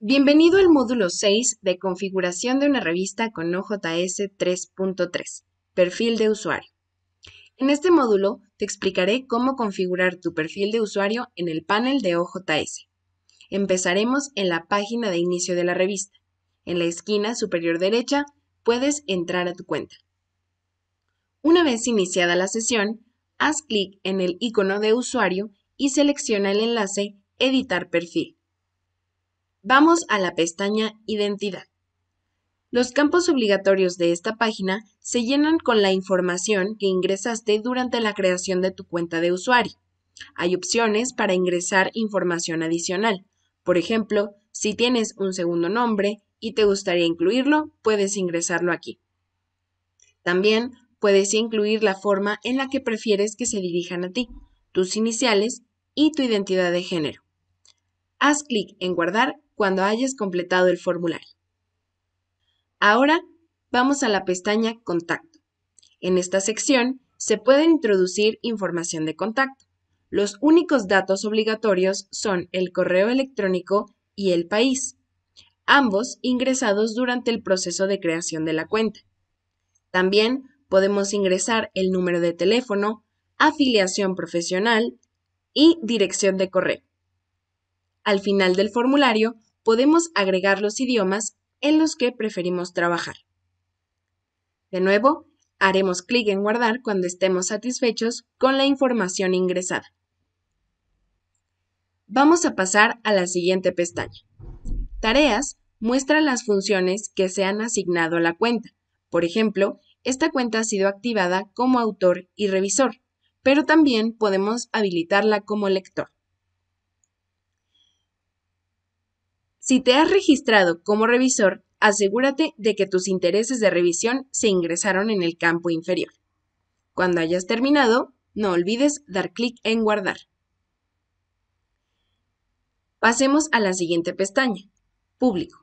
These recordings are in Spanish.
Bienvenido al módulo 6 de configuración de una revista con OJS 3.3, perfil de usuario. En este módulo te explicaré cómo configurar tu perfil de usuario en el panel de OJS. Empezaremos en la página de inicio de la revista. En la esquina superior derecha puedes entrar a tu cuenta. Una vez iniciada la sesión, haz clic en el icono de usuario y selecciona el enlace Editar perfil. Vamos a la pestaña Identidad. Los campos obligatorios de esta página se llenan con la información que ingresaste durante la creación de tu cuenta de usuario. Hay opciones para ingresar información adicional. Por ejemplo, si tienes un segundo nombre y te gustaría incluirlo, puedes ingresarlo aquí. También puedes incluir la forma en la que prefieres que se dirijan a ti, tus iniciales y tu identidad de género. Haz clic en guardar cuando hayas completado el formulario. Ahora vamos a la pestaña Contacto. En esta sección se puede introducir información de contacto. Los únicos datos obligatorios son el correo electrónico y el país, ambos ingresados durante el proceso de creación de la cuenta. También podemos ingresar el número de teléfono, afiliación profesional y dirección de correo. Al final del formulario podemos agregar los idiomas en los que preferimos trabajar. De nuevo, haremos clic en guardar cuando estemos satisfechos con la información ingresada. Vamos a pasar a la siguiente pestaña. Tareas muestra las funciones que se han asignado a la cuenta. Por ejemplo, esta cuenta ha sido activada como autor y revisor, pero también podemos habilitarla como lector. Si te has registrado como revisor, asegúrate de que tus intereses de revisión se ingresaron en el campo inferior. Cuando hayas terminado, no olvides dar clic en guardar. Pasemos a la siguiente pestaña, público.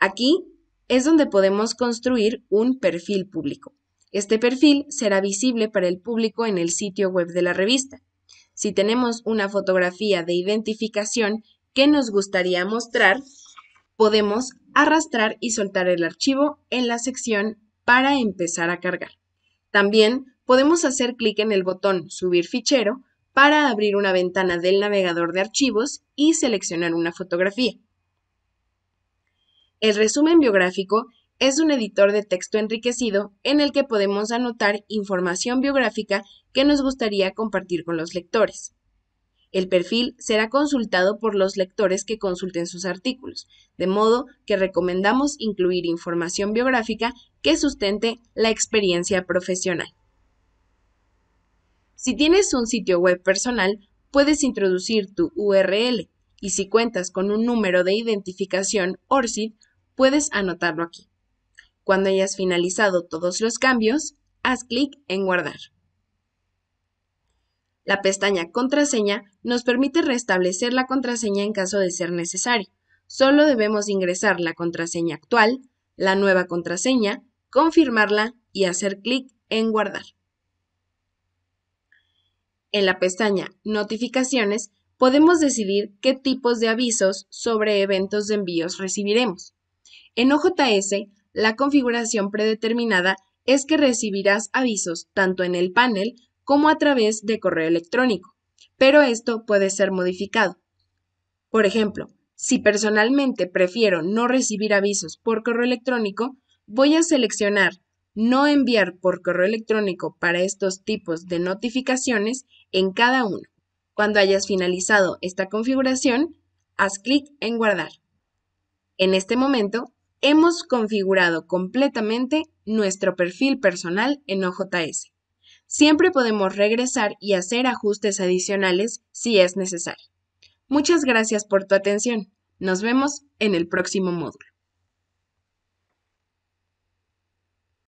Aquí es donde podemos construir un perfil público. Este perfil será visible para el público en el sitio web de la revista. Si tenemos una fotografía de identificación que nos gustaría mostrar, podemos arrastrar y soltar el archivo en la sección para empezar a cargar. También podemos hacer clic en el botón Subir fichero para abrir una ventana del navegador de archivos y seleccionar una fotografía. El resumen biográfico es un editor de texto enriquecido en el que podemos anotar información biográfica que nos gustaría compartir con los lectores. El perfil será consultado por los lectores que consulten sus artículos, de modo que recomendamos incluir información biográfica que sustente la experiencia profesional. Si tienes un sitio web personal, puedes introducir tu URL y si cuentas con un número de identificación ORCID, puedes anotarlo aquí. Cuando hayas finalizado todos los cambios, haz clic en Guardar. La pestaña Contraseña nos permite restablecer la contraseña en caso de ser necesario. Solo debemos ingresar la contraseña actual, la nueva contraseña, confirmarla y hacer clic en Guardar. En la pestaña Notificaciones podemos decidir qué tipos de avisos sobre eventos de envíos recibiremos. En OJS, la configuración predeterminada es que recibirás avisos tanto en el panel como a través de correo electrónico, pero esto puede ser modificado. Por ejemplo, si personalmente prefiero no recibir avisos por correo electrónico, voy a seleccionar no enviar por correo electrónico para estos tipos de notificaciones en cada uno. Cuando hayas finalizado esta configuración, haz clic en guardar. En este momento, hemos configurado completamente nuestro perfil personal en OJS. Siempre podemos regresar y hacer ajustes adicionales si es necesario. Muchas gracias por tu atención. Nos vemos en el próximo módulo.